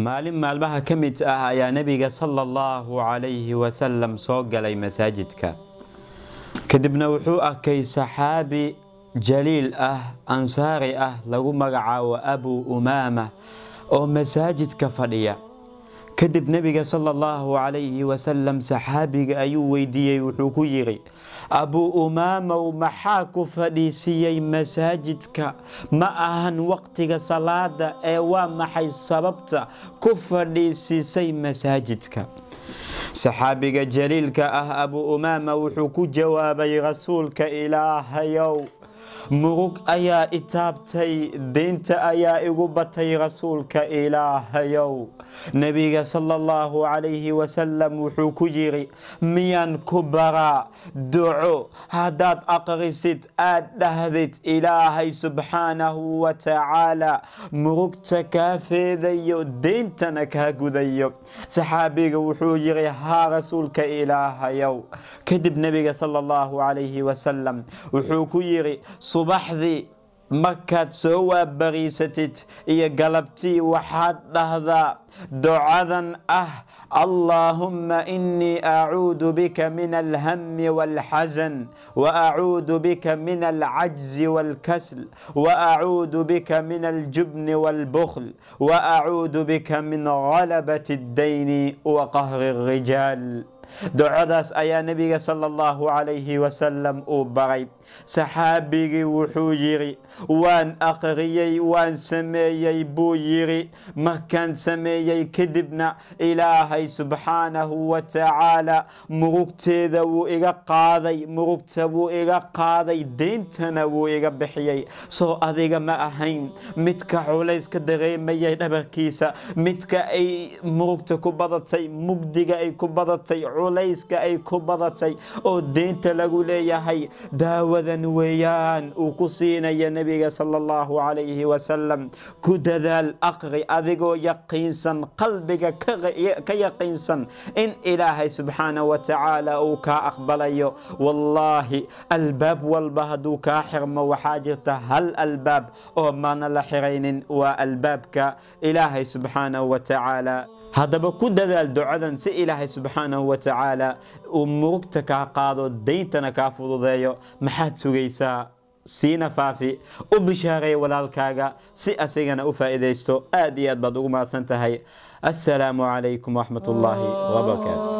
maalin maalmaha ka mid ah ayaa nebiga sala allahu calayhi wasalam soo galay masaajidka kadibna wuxuu arkay saxaabi jaliil ah ansaari ah lagu magacaabo abu umaama oo masaajidka fadhiya kadib nebiga sala allahu calayhi wasalam saxaabiga ayuu weydiiyey wuxuu ku yidhi abuu umaamow maxaa ku fadhiisiyey masaajidka ma ahan waqtiga salaada ee waa maxay sababta ku fadhiisisay masaajidka saxaabiga jaliilka ah abuu umaama wuxuu ku jawaabay rasuulka ilaahayow murug ayaa i taabtay diinta ayaa igu batay rasuulka ilaahayow nebiga sala allahu calayhi wasalam wuxuu ku yidhi miyaan ku baraa duco haddaad aqrisid aad dhahdid ilaahay subxaanahu wa tacaala murugta kaa feedayo diintana kaa gudayo saxaabiga wuxuu yidhi haa rasuulka ilaahayow kadib nebiga sala allahu calayhi wasalam wuxuu ku yidhi subaxdii markaad soo waabariisatid iyo galabtii waxaad dhahdaa دعذا أه اللهم إني أعود بك من الهم والحزن وأعود بك من العجز والكسل وأعود بك من الجبن والبخل وأعود بك من غلبة الدين وقهر الرجال دعاس ايا نبي صلى الله عليه وسلم او بغي صحابي وحوجيري وان اقغي وان سمي بويري ما كان سمي sameeyey kadibna ilaahay subxaanahu wa tacaalaa murugteeda wuu iga qaaday murugta wuu iga qaaday deyntana wuu iga bixiyey soo adiga ma ahayn midka culayska dareemayay dhabarkiisa midka ay murugta ku badatay mugdiga ay ku badatay culayska ay ku badatay oo deynta lagu leeyahay daawadan weeyaan uu ku siinaya nebiga sala allahu calayhi wasalam ku dadaal aqri adigoo yaqiinsan yaqiinsan qalbiga ka yaqiinsan in ilaahay subxaana wa tacaala uu kaa aqbalayo wallaahi albaab walba hadduu kaa xirmo waxaa jirta hal albaab oo maana la xiraynin waa albaabka ilaahay subxaanahu wa tacaala haddaba ku dadaal ducadan si ilaahay subxaanahu wa tacaala uu murugta kaa qaado dayntana kaa fududeeyo maxaad sugaysaa siina faafi u bishaaray walaalkaaga si asigana u faa'iidaysto aad iyo aad baad ugu mahadsan tahay assalaamu calaykum waxmat ullaahi wabarakaatu